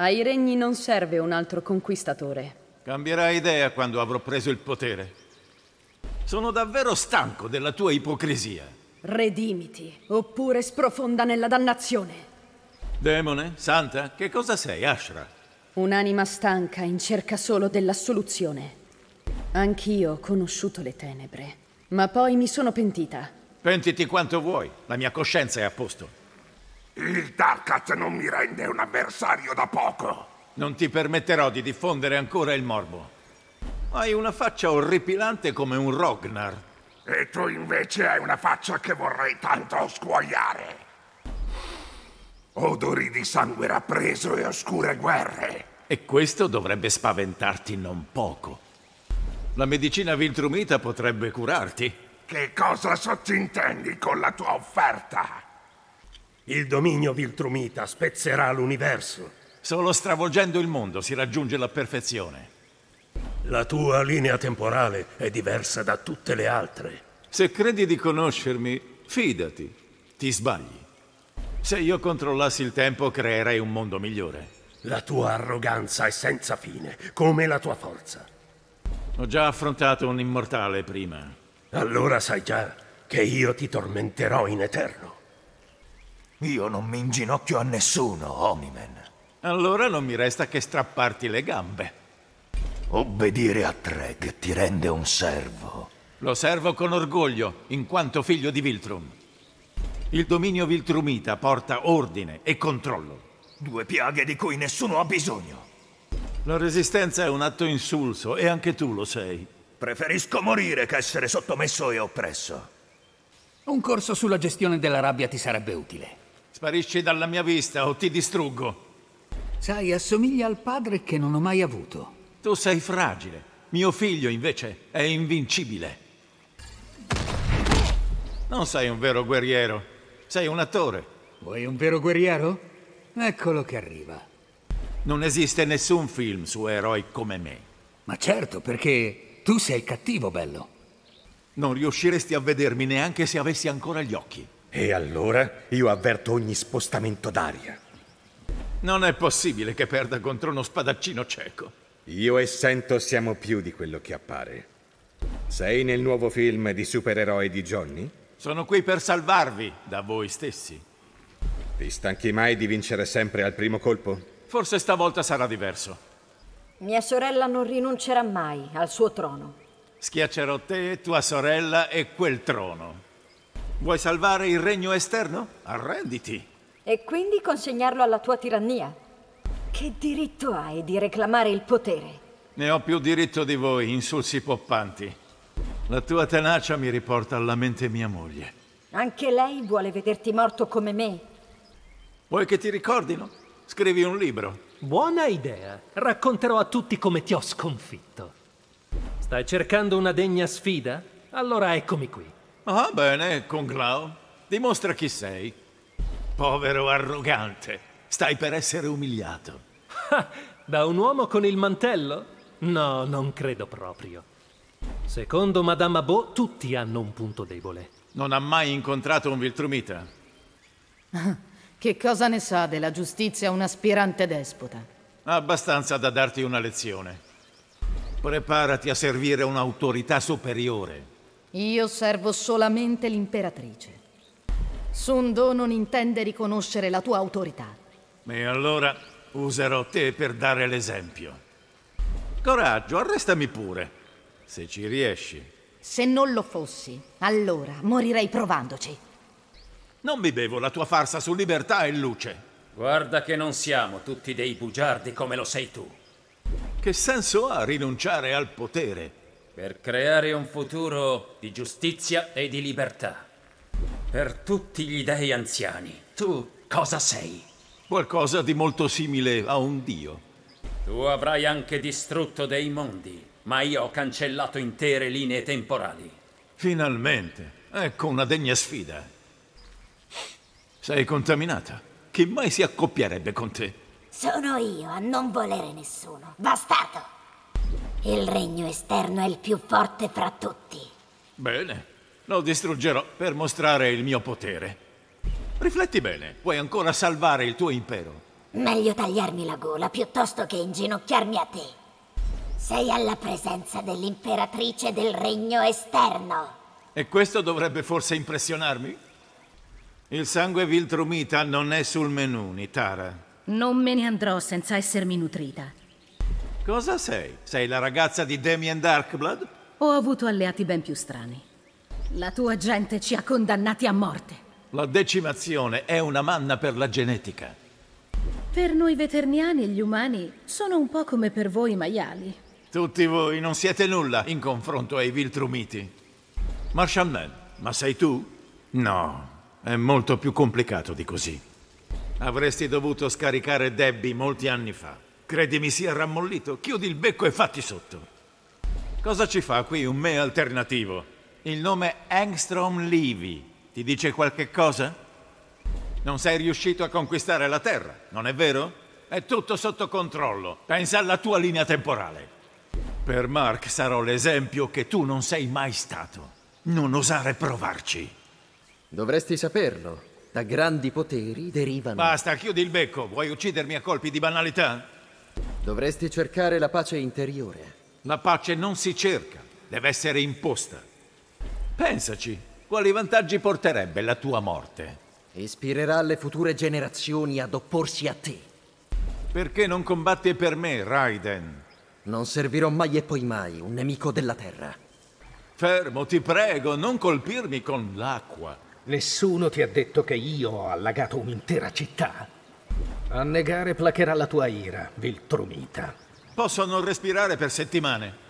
Ai regni non serve un altro conquistatore. Cambierà idea quando avrò preso il potere. Sono davvero stanco della tua ipocrisia. Redimiti, oppure sprofonda nella dannazione. Demone, santa, che cosa sei, Ashra? Un'anima stanca in cerca solo dell'assoluzione. Anch'io ho conosciuto le tenebre, ma poi mi sono pentita. Pentiti quanto vuoi, la mia coscienza è a posto. Il Darkat non mi rende un avversario da poco. Non ti permetterò di diffondere ancora il morbo. Hai una faccia orripilante come un Rognar. E tu invece hai una faccia che vorrei tanto scuoiare. Odori di sangue rappreso e oscure guerre. E questo dovrebbe spaventarti non poco. La medicina viltrumita potrebbe curarti. Che cosa sottintendi con la tua offerta? Il dominio Viltrumita spezzerà l'universo. Solo stravolgendo il mondo si raggiunge la perfezione. La tua linea temporale è diversa da tutte le altre. Se credi di conoscermi, fidati, ti sbagli. Se io controllassi il tempo, creerei un mondo migliore. La tua arroganza è senza fine, come la tua forza. Ho già affrontato un immortale prima. Allora sai già che io ti tormenterò in eterno. Io non mi inginocchio a nessuno, Omniman. Allora non mi resta che strapparti le gambe. Obbedire a Treg ti rende un servo. Lo servo con orgoglio, in quanto figlio di Viltrum. Il dominio Viltrumita porta ordine e controllo. Due piaghe di cui nessuno ha bisogno. La resistenza è un atto insulso e anche tu lo sei. Preferisco morire che essere sottomesso e oppresso. Un corso sulla gestione della rabbia ti sarebbe utile. Sparisci dalla mia vista o ti distruggo. Sai, assomiglia al padre che non ho mai avuto. Tu sei fragile. Mio figlio, invece, è invincibile. Non sei un vero guerriero. Sei un attore. Vuoi un vero guerriero? Eccolo che arriva. Non esiste nessun film su eroi come me. Ma certo, perché tu sei cattivo, bello. Non riusciresti a vedermi neanche se avessi ancora gli occhi. E allora io avverto ogni spostamento d'aria. Non è possibile che perda contro uno spadaccino cieco. Io e Sento siamo più di quello che appare. Sei nel nuovo film di supereroi di Johnny? Sono qui per salvarvi da voi stessi. Ti stanchi mai di vincere sempre al primo colpo? Forse stavolta sarà diverso. Mia sorella non rinuncerà mai al suo trono. Schiaccerò te, tua sorella e quel trono. Vuoi salvare il regno esterno? Arrenditi. E quindi consegnarlo alla tua tirannia? Che diritto hai di reclamare il potere? Ne ho più diritto di voi, insulsi poppanti. La tua tenacia mi riporta alla mente mia moglie. Anche lei vuole vederti morto come me. Vuoi che ti ricordino? Scrivi un libro. Buona idea. Racconterò a tutti come ti ho sconfitto. Stai cercando una degna sfida? Allora eccomi qui. Ah, bene, con Glau. Dimostra chi sei. Povero arrogante, stai per essere umiliato. Ah, da un uomo con il mantello? No, non credo proprio. Secondo Madame Bo, tutti hanno un punto debole. Non ha mai incontrato un Viltrumita. Ah, che cosa ne sa della giustizia un aspirante despota? Abbastanza da darti una lezione. Preparati a servire un'autorità superiore. Io servo solamente l'imperatrice. Sun Do non intende riconoscere la tua autorità. E allora userò te per dare l'esempio. Coraggio, arrestami pure, se ci riesci. Se non lo fossi, allora morirei provandoci. Non mi bevo la tua farsa su libertà e luce. Guarda che non siamo tutti dei bugiardi come lo sei tu. Che senso ha rinunciare al potere per creare un futuro di giustizia e di libertà per tutti gli dei anziani. Tu cosa sei? Qualcosa di molto simile a un dio. Tu avrai anche distrutto dei mondi, ma io ho cancellato intere linee temporali. Finalmente, ecco una degna sfida. Sei contaminata. Chi mai si accoppierebbe con te? Sono io a non volere nessuno. Bastardo! Il regno esterno è il più forte fra tutti. Bene, lo distruggerò per mostrare il mio potere. Rifletti bene, puoi ancora salvare il tuo impero. Meglio tagliarmi la gola piuttosto che inginocchiarmi a te. Sei alla presenza dell'imperatrice del regno esterno. E questo dovrebbe forse impressionarmi? Il sangue viltrumita non è sul menù, Nitara. Non me ne andrò senza essermi nutrita. Cosa sei? Sei la ragazza di Damien Darkblood? Ho avuto alleati ben più strani. La tua gente ci ha condannati a morte. La decimazione è una manna per la genetica. Per noi veterniani gli umani sono un po' come per voi maiali. Tutti voi non siete nulla in confronto ai viltrumiti. Marshall Man, ma sei tu? No, è molto più complicato di così. Avresti dovuto scaricare Debbie molti anni fa. Credimi sia rammollito, chiudi il becco e fatti sotto. Cosa ci fa qui un me alternativo? Il nome Engstrom Levy ti dice qualche cosa? Non sei riuscito a conquistare la Terra, non è vero? È tutto sotto controllo. Pensa alla tua linea temporale. Per Mark sarò l'esempio che tu non sei mai stato. Non osare provarci. Dovresti saperlo. Da grandi poteri derivano... Basta, chiudi il becco. Vuoi uccidermi a colpi di banalità? Dovresti cercare la pace interiore. La pace non si cerca, deve essere imposta. Pensaci, quali vantaggi porterebbe la tua morte? Ispirerà le future generazioni ad opporsi a te. Perché non combatti per me, Raiden? Non servirò mai e poi mai un nemico della Terra. Fermo, ti prego, non colpirmi con l'acqua. Nessuno ti ha detto che io ho allagato un'intera città. Annegare placherà la tua ira, Viltrumita. Posso non respirare per settimane.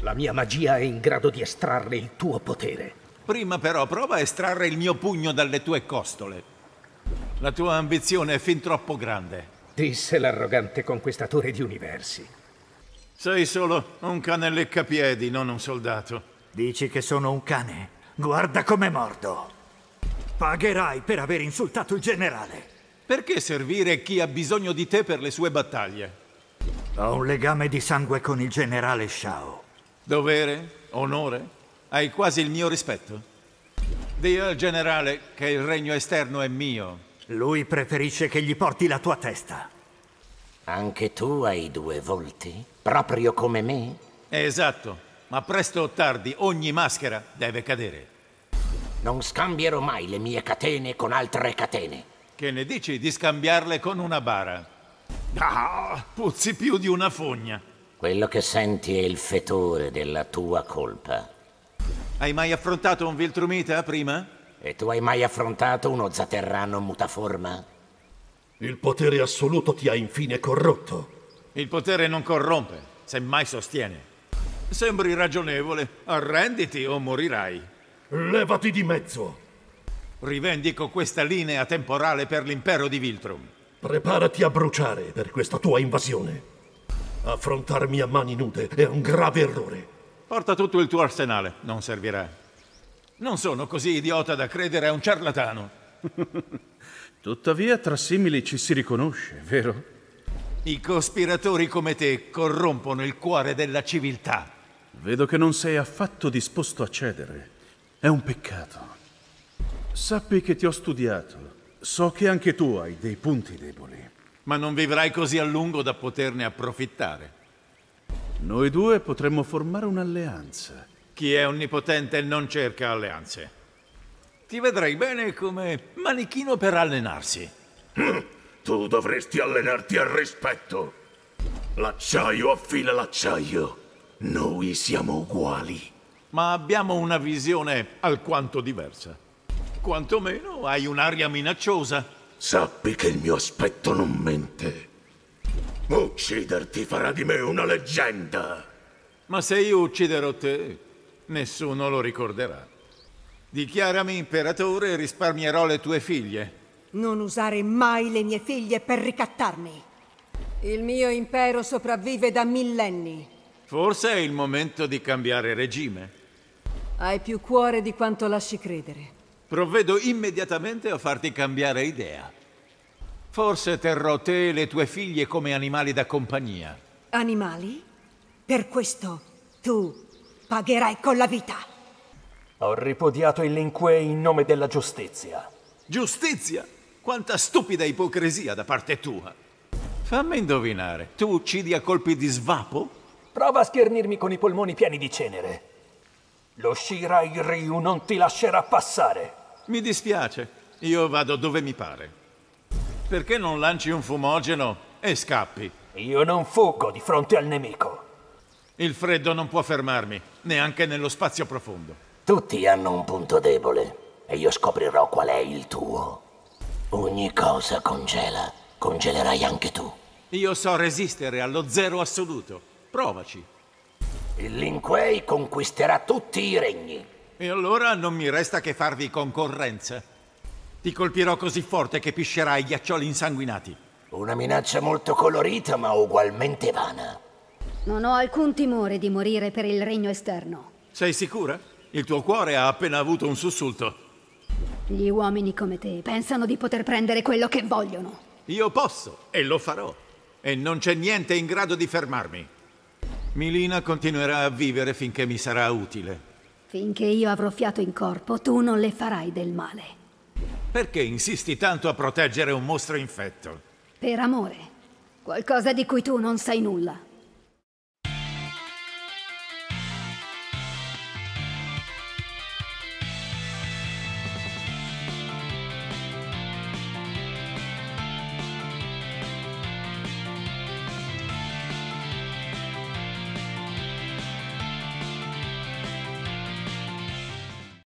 La mia magia è in grado di estrarre il tuo potere. Prima però prova a estrarre il mio pugno dalle tue costole. La tua ambizione è fin troppo grande. Disse l'arrogante conquistatore di universi. Sei solo un cane leccapiedi, non un soldato. Dici che sono un cane? Guarda come mordo! Pagherai per aver insultato il generale! Perché servire chi ha bisogno di te per le sue battaglie? Ho un legame di sangue con il generale Shao. Dovere? Onore? Hai quasi il mio rispetto? Dì al generale che il regno esterno è mio. Lui preferisce che gli porti la tua testa. Anche tu hai due volti? Proprio come me? Esatto, ma presto o tardi ogni maschera deve cadere. Non scambierò mai le mie catene con altre catene. Che ne dici di scambiarle con una bara? Ah, puzzi più di una fogna. Quello che senti è il fetore della tua colpa. Hai mai affrontato un Viltrumita prima? E tu hai mai affrontato uno Zaterrano mutaforma? Il potere assoluto ti ha infine corrotto. Il potere non corrompe, semmai sostiene. Sembri ragionevole. Arrenditi o morirai. Levati di mezzo. Rivendico questa linea temporale per l'impero di Viltrum. Preparati a bruciare per questa tua invasione. Affrontarmi a mani nude è un grave errore. Porta tutto il tuo arsenale, non servirà. Non sono così idiota da credere a un ciarlatano. Tuttavia, tra simili ci si riconosce, vero? I cospiratori come te corrompono il cuore della civiltà. Vedo che non sei affatto disposto a cedere. È un peccato. Sappi che ti ho studiato. So che anche tu hai dei punti deboli. Ma non vivrai così a lungo da poterne approfittare. Noi due potremmo formare un'alleanza. Chi è onnipotente non cerca alleanze. Ti vedrai bene come manichino per allenarsi. Tu dovresti allenarti al rispetto. L'acciaio affila l'acciaio. Noi siamo uguali. Ma abbiamo una visione alquanto diversa. Quantomeno hai un'aria minacciosa. Sappi che il mio aspetto non mente. Ucciderti farà di me una leggenda. Ma se io ucciderò te, nessuno lo ricorderà. Dichiarami imperatore e risparmierò le tue figlie. Non usare mai le mie figlie per ricattarmi. Il mio impero sopravvive da millenni. Forse è il momento di cambiare regime. Hai più cuore di quanto lasci credere provvedo immediatamente a farti cambiare idea. Forse terrò te e le tue figlie come animali da compagnia. Animali? Per questo tu pagherai con la vita. Ho ripudiato il Linque in nome della giustizia. Giustizia? Quanta stupida ipocrisia da parte tua. Fammi indovinare, tu uccidi a colpi di svapo? Prova a schernirmi con i polmoni pieni di cenere. Lo Shirai Ryu non ti lascerà passare. Mi dispiace, io vado dove mi pare. Perché non lanci un fumogeno e scappi? Io non fuggo di fronte al nemico. Il freddo non può fermarmi, neanche nello spazio profondo. Tutti hanno un punto debole e io scoprirò qual è il tuo. Ogni cosa congela, congelerai anche tu. Io so resistere allo zero assoluto. Provaci. Il Linguei conquisterà tutti i regni. E allora non mi resta che farvi concorrenza. Ti colpirò così forte che piscerai i ghiaccioli insanguinati. Una minaccia molto colorita ma ugualmente vana. Non ho alcun timore di morire per il regno esterno. Sei sicura? Il tuo cuore ha appena avuto un sussulto. Gli uomini come te pensano di poter prendere quello che vogliono. Io posso e lo farò. E non c'è niente in grado di fermarmi. Milina continuerà a vivere finché mi sarà utile. Finché io avrò fiato in corpo, tu non le farai del male. Perché insisti tanto a proteggere un mostro infetto? Per amore. Qualcosa di cui tu non sai nulla.